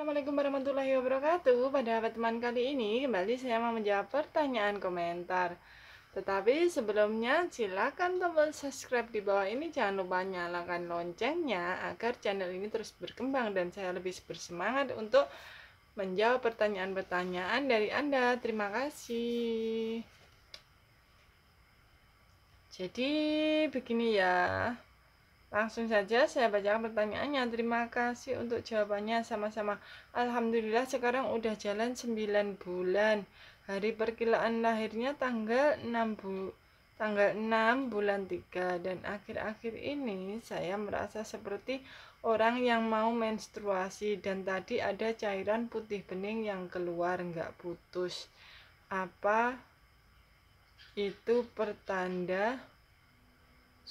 Assalamualaikum warahmatullahi wabarakatuh Pada teman kali ini kembali saya mau menjawab pertanyaan komentar Tetapi sebelumnya silakan tombol subscribe di bawah ini Jangan lupa nyalakan loncengnya agar channel ini terus berkembang Dan saya lebih bersemangat untuk menjawab pertanyaan-pertanyaan dari Anda Terima kasih Jadi begini ya Langsung saja saya bacakan pertanyaannya. Terima kasih untuk jawabannya sama-sama. Alhamdulillah sekarang udah jalan 9 bulan. Hari perkilaan lahirnya tanggal 6 bu tanggal 6 bulan 3 dan akhir-akhir ini saya merasa seperti orang yang mau menstruasi dan tadi ada cairan putih bening yang keluar nggak putus. Apa itu pertanda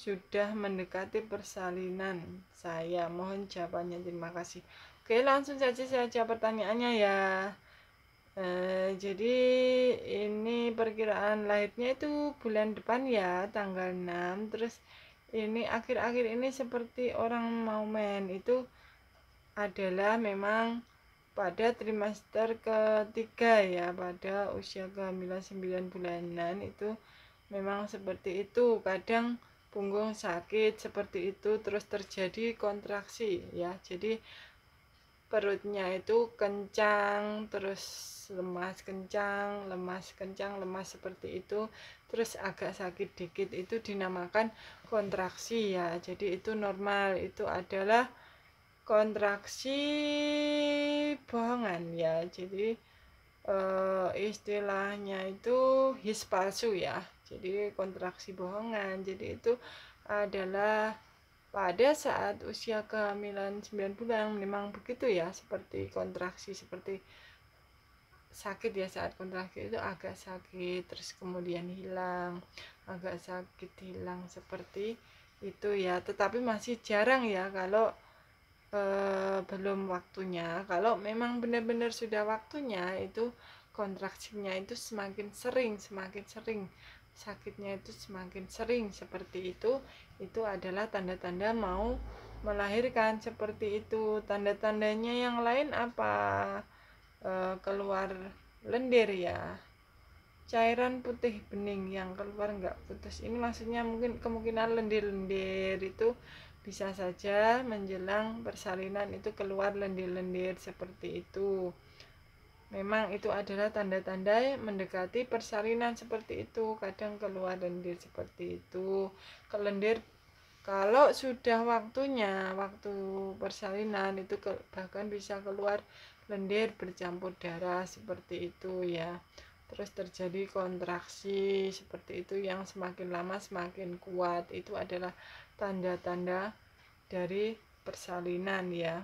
sudah mendekati persalinan saya mohon jawabannya terima kasih oke langsung saja saya jawab pertanyaannya ya e, jadi ini perkiraan lahirnya itu bulan depan ya tanggal 6 terus ini akhir-akhir ini seperti orang mau main itu adalah memang pada trimester ketiga ya pada usia kehamilan 9 bulanan itu memang seperti itu kadang punggung sakit seperti itu terus terjadi kontraksi ya jadi perutnya itu kencang terus lemas kencang lemas kencang lemas seperti itu terus agak sakit dikit itu dinamakan kontraksi ya jadi itu normal itu adalah kontraksi bohongan ya jadi e, istilahnya itu his palsu ya jadi kontraksi bohongan jadi itu adalah pada saat usia kehamilan 9 bulan memang begitu ya seperti kontraksi seperti sakit ya saat kontraksi itu agak sakit terus kemudian hilang agak sakit hilang seperti itu ya tetapi masih jarang ya kalau e, belum waktunya kalau memang benar-benar sudah waktunya itu kontraksinya itu semakin sering semakin sering sakitnya itu semakin sering seperti itu itu adalah tanda-tanda mau melahirkan seperti itu tanda-tandanya yang lain apa e, keluar lendir ya cairan putih bening yang keluar nggak putus ini maksudnya mungkin kemungkinan lendir-lendir itu bisa saja menjelang persalinan itu keluar lendir-lendir seperti itu Memang itu adalah tanda-tanda mendekati persalinan seperti itu. Kadang keluar lendir seperti itu. Kelendir kalau sudah waktunya, waktu persalinan itu ke, bahkan bisa keluar lendir bercampur darah seperti itu ya. Terus terjadi kontraksi seperti itu yang semakin lama semakin kuat. Itu adalah tanda-tanda dari persalinan ya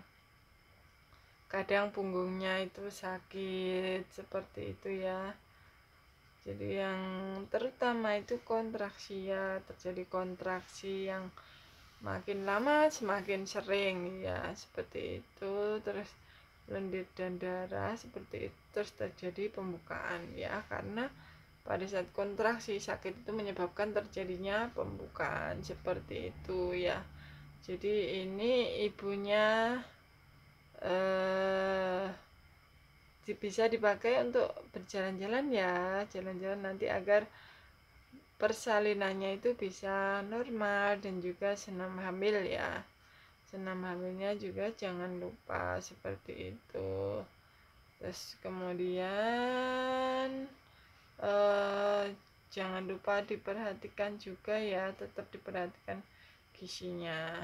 kadang punggungnya itu sakit seperti itu ya jadi yang terutama itu kontraksi ya terjadi kontraksi yang makin lama semakin sering ya seperti itu terus lendir dan darah seperti itu terus terjadi pembukaan ya karena pada saat kontraksi sakit itu menyebabkan terjadinya pembukaan seperti itu ya jadi ini ibunya eh, bisa dipakai untuk berjalan-jalan ya jalan-jalan nanti agar persalinannya itu bisa normal dan juga senam hamil ya senam hamilnya juga jangan lupa seperti itu terus kemudian eh, jangan lupa diperhatikan juga ya tetap diperhatikan gizinya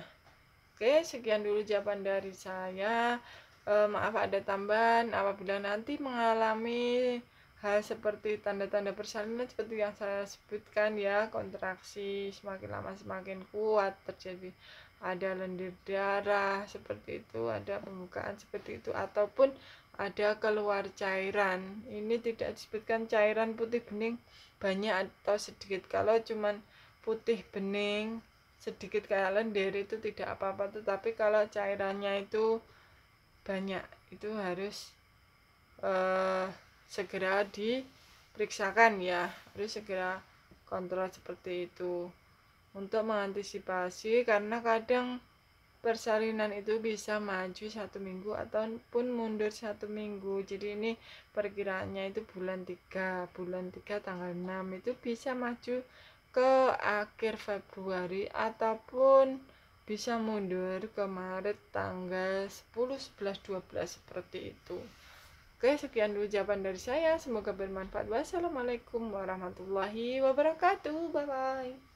Oke, sekian dulu jawaban dari saya. E, maaf ada tambahan apabila nanti mengalami hal seperti tanda-tanda persalinan seperti yang saya sebutkan ya kontraksi semakin lama semakin kuat terjadi ada lendir darah seperti itu ada pembukaan seperti itu ataupun ada keluar cairan ini tidak disebutkan cairan putih bening banyak atau sedikit kalau cuman putih bening sedikit kayak lendir itu tidak apa-apa tetapi kalau cairannya itu banyak itu harus eh, segera diperiksakan ya harus segera kontrol seperti itu untuk mengantisipasi karena kadang persalinan itu bisa maju satu minggu ataupun mundur satu minggu jadi ini perkiraannya itu bulan tiga bulan tiga tanggal enam itu bisa maju ke akhir Februari ataupun bisa mundur ke Maret tanggal 10, 11, 12 seperti itu. Oke, sekian dulu jawaban dari saya. Semoga bermanfaat. Wassalamualaikum warahmatullahi wabarakatuh. Bye bye.